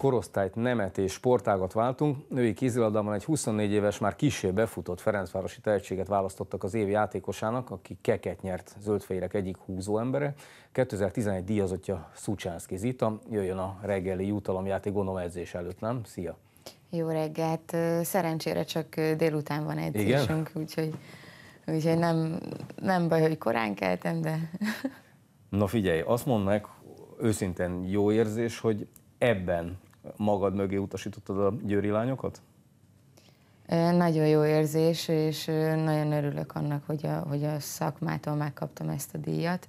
korosztályt, nemet és sportágat váltunk. Női kézilabdában egy 24 éves, már kisé befutott Ferencvárosi tehetséget választottak az év játékosának, aki keket nyert zöldfejérek egyik húzó embere. 2011 díjazottja Szucsánszki Zita. Jöjjön a reggeli jutalomjáték, gondolom edzés előtt, nem? Szia! Jó reggelt! Szerencsére csak délután van edzésünk, úgyhogy, úgyhogy nem, nem baj, hogy korán keltem, de... Na figyelj, azt mondd meg, őszintén jó érzés, hogy ebben magad mögé utasítottad a győri lányokat? Nagyon jó érzés, és nagyon örülök annak, hogy a, hogy a szakmától megkaptam ezt a díjat.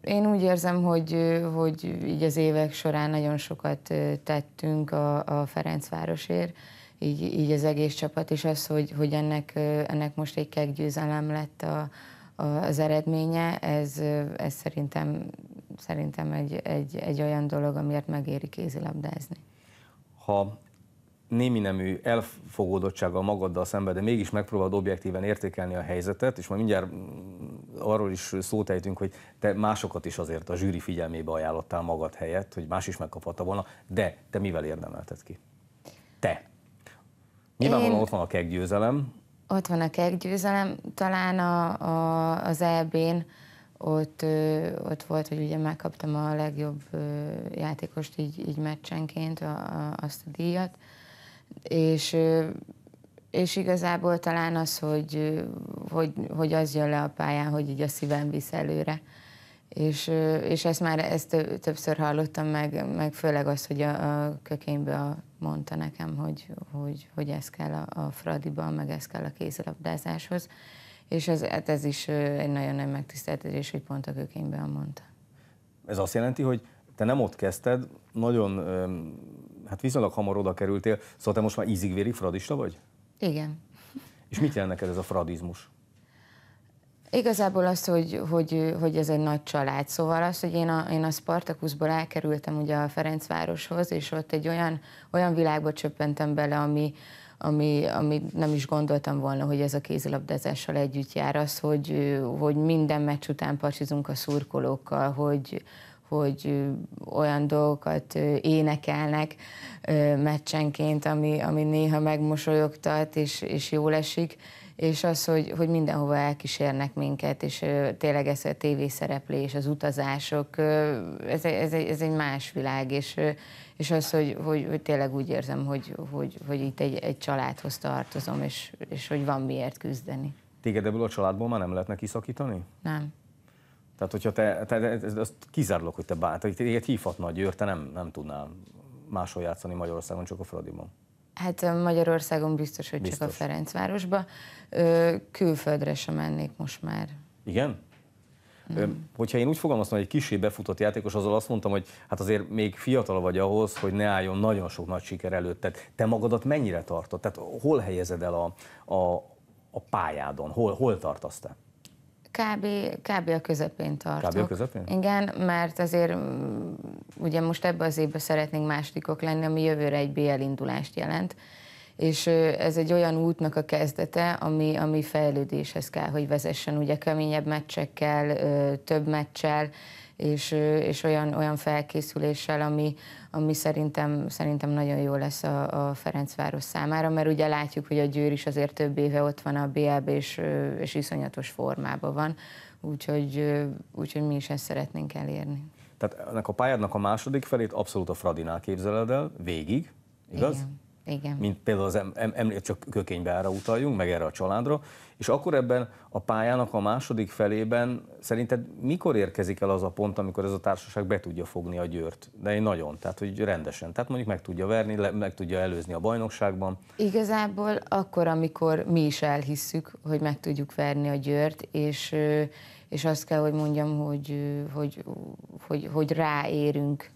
Én úgy érzem, hogy, hogy így az évek során nagyon sokat tettünk a, a Ferencvárosért, így, így az egész csapat, és az, hogy, hogy ennek, ennek most egy kek lett a, a, az eredménye, ez, ez szerintem szerintem egy, egy, egy olyan dolog, amiért megéri kézilabdázni. Ha némi nemű elfogódottsággal magaddal szemben, de mégis megpróbálod objektíven értékelni a helyzetet, és majd mindjárt mm, arról is szót ejtünk, hogy te másokat is azért a zsűri figyelmébe ajánlottál magad helyett, hogy más is megkaphatta volna, de te mivel érdemelted ki? Te. Nyilvánvalóan Én... ott van a keggyőzelem. Ott van a keggyőzelem, talán a, a, az EB-n ott, ott volt, hogy ugye megkaptam a legjobb játékost így, így meccsenként a, a, azt a díjat, és, és igazából talán az, hogy, hogy, hogy az jön le a pályán, hogy így a szívem visz előre. És, és ezt már ezt többször hallottam, meg, meg főleg az, hogy a, a kökénybe mondta nekem, hogy, hogy, hogy ez kell a, a Fradiban, meg ez kell a kézilabdázáshoz. És ez, hát ez is egy nagyon nagy megtiszteltetés, hogy pont a kökényben mondta. Ez azt jelenti, hogy te nem ott kezdted, nagyon, hát viszonylag hamar oda kerültél, szóval te most már ízigvéri fradista vagy? Igen. És mit jelent neked ez a fradizmus? Igazából az, hogy, hogy, hogy ez egy nagy család. Szóval az, hogy én a, én a Spartakuszból elkerültem ugye a Ferencvároshoz, és ott egy olyan, olyan világba csöppentem bele, ami, ami, ami nem is gondoltam volna, hogy ez a kézilabdázással együtt jár, az, hogy, hogy minden meccs után pacsizunk a szurkolókkal, hogy, hogy olyan dolgokat énekelnek meccsenként, ami, ami néha megmosolyogtat és, és jól esik, és az, hogy, hogy mindenhova elkísérnek minket, és tényleg ez a tévészereplés, az utazások, ez, ez, ez egy más világ, és, és az, hogy, hogy, hogy tényleg úgy érzem, hogy, hogy, hogy itt egy, egy családhoz tartozom, és, és hogy van miért küzdeni. Téged ebből a családból már nem lehetne kiszakítani? Nem. Tehát, hogyha te, te azt kizárólag, hogy te tehát téged hívhatna a Győr, te nem, nem tudnál máshol játszani Magyarországon, csak a Fradiban. Hát Magyarországon biztos, hogy biztos. csak a Ferencvárosba. Külföldre sem mennék most már. Igen? Hmm. Hogyha én úgy fogalmaztam, hogy egy kisé befutott játékos, azzal azt mondtam, hogy hát azért még fiatal vagy ahhoz, hogy ne álljon nagyon sok nagy siker előtt. Tehát te magadat mennyire tartod? Tehát hol helyezed el a, a, a pályádon? Hol, hol tartasz te? Kb, kb. a közepén tartok. Kb. a közepén? Igen, mert azért mm, ugye most ebbe az évben szeretnénk másodikok lenni, ami jövőre egy BL indulást jelent, és ez egy olyan útnak a kezdete, ami, ami fejlődéshez kell, hogy vezessen, ugye keményebb meccsekkel, több meccsel, és, és olyan, olyan felkészüléssel, ami, ami szerintem, szerintem nagyon jó lesz a, a Ferencváros számára, mert ugye látjuk, hogy a Győr is azért több éve ott van a BLB, és, és iszonyatos formában van, úgyhogy, úgyhogy mi is ezt szeretnénk elérni. Tehát ennek a pályádnak a második felét abszolút a Fradinál képzeled el, végig, igaz? Igen. Igen. mint például az em, em, csak ára utaljunk, meg erre a családra, és akkor ebben a pályának a második felében szerinted mikor érkezik el az a pont, amikor ez a társaság be tudja fogni a győrt? De én nagyon, tehát hogy rendesen, tehát mondjuk meg tudja verni, le, meg tudja előzni a bajnokságban. Igazából akkor, amikor mi is elhisszük, hogy meg tudjuk verni a győrt, és, és azt kell, hogy mondjam, hogy, hogy, hogy, hogy ráérünk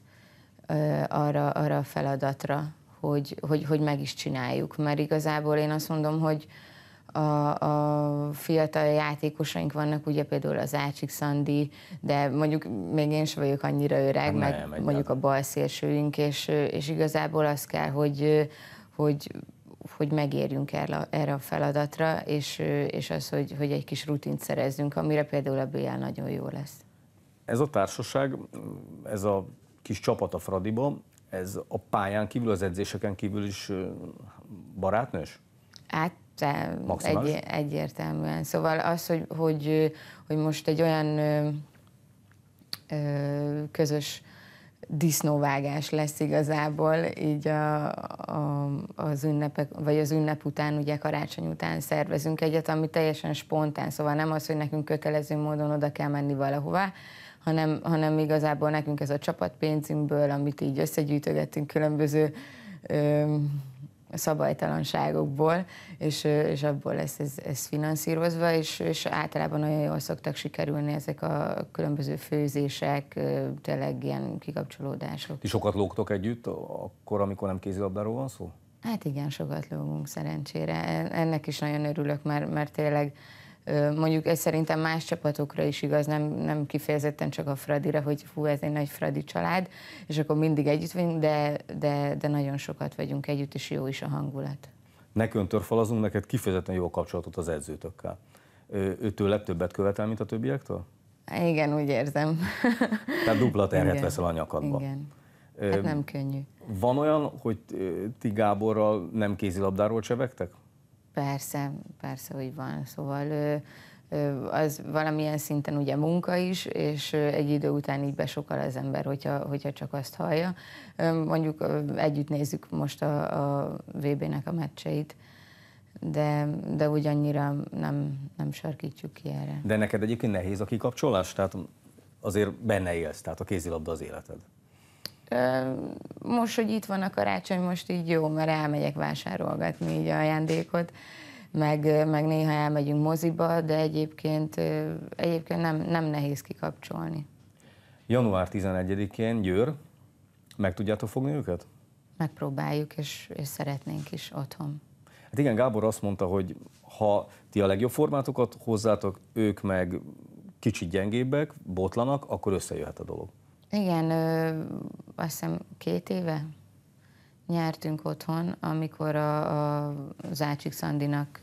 arra, arra a feladatra, hogy, hogy, hogy meg is csináljuk. Mert igazából én azt mondom, hogy a, a fiatal játékosaink vannak, ugye például az Ácsik Szandi, de mondjuk még én sem vagyok annyira öreg, nem, meg nem, mondjuk nem. a szélsőink, és, és igazából az kell, hogy, hogy hogy megérjünk erre a feladatra, és, és az, hogy, hogy egy kis rutint szerezzünk, amire például a BL nagyon jó lesz. Ez a társaság, ez a kis csapat a Fradiban, ez a pályán kívül, az edzéseken kívül is barátnős? Hát te, egy, egyértelműen. Szóval az, hogy, hogy, hogy most egy olyan ö, ö, közös disznóvágás lesz igazából, így a, a, az ünnepek, vagy az ünnep után, ugye karácsony után szervezünk egyet, ami teljesen spontán, szóval nem az, hogy nekünk kötelező módon oda kell menni valahova hanem, hanem igazából nekünk ez a csapatpénzünkből, amit így összegyűjtögettünk különböző ö, szabálytalanságokból, és, és abból lesz ez, ez finanszírozva, és, és általában nagyon jól szoktak sikerülni ezek a különböző főzések, tényleg ilyen kikapcsolódások. Ti sokat lógtok együtt, akkor, amikor nem kézilabdáról van szó? Hát igen, sokat lógunk szerencsére. Ennek is nagyon örülök, mert, mert tényleg Mondjuk ez szerintem más csapatokra is igaz, nem, nem kifejezetten csak a Fradira, hogy hú, ez egy nagy Fradi család, és akkor mindig együtt vagyunk, de, de, de nagyon sokat vagyunk együtt, és jó is a hangulat. Nekünk köntörfalazunk, neked kifejezetten jó kapcsolatot az edzőtökkel. Ő őtől legtöbbet követel, mint a többiektől? Igen, úgy érzem. Tehát dupla terhet Igen. veszel a nyakadba. Igen. Hát nem könnyű. Van olyan, hogy ti Gáborral nem kézilabdáról csevegtek? Persze, persze, hogy van. Szóval az valamilyen szinten ugye munka is, és egy idő után így besokal az ember, hogyha, hogyha csak azt hallja. mondjuk együtt nézzük most a, a VB-nek a meccseit, de, de ugyannyira nem, nem sarkítjuk ki erre. De neked egyébként nehéz a kikapcsolás? Tehát azért benne élsz, tehát a kézilabda az életed most, hogy itt van a karácsony, most így jó, mert elmegyek vásárolgatni így ajándékot, meg, meg néha elmegyünk moziba, de egyébként, egyébként nem, nem nehéz kikapcsolni. Január 11-én Győr, meg tudjátok fogni őket? Megpróbáljuk, és, és szeretnénk is otthon. Hát igen, Gábor azt mondta, hogy ha ti a legjobb formátokat hozzátok, ők meg kicsit gyengébbek, botlanak, akkor összejöhet a dolog. Igen, azt hiszem két éve nyertünk otthon, amikor a, a Zácsik Szandinak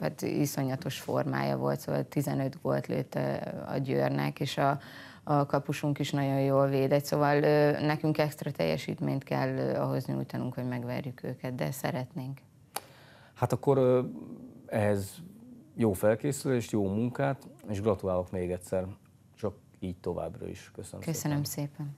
hát iszonyatos formája volt, szóval 15 gólt lőtt a, a Győrnek, és a, a kapusunk is nagyon jól védett, szóval nekünk extra teljesítményt kell ahhoz nyújtanunk, hogy megverjük őket, de szeretnénk. Hát akkor ehhez jó felkészülést, jó munkát, és gratulálok még egyszer. Csak így továbbra is. Köszönöm, Köszönöm szépen. szépen.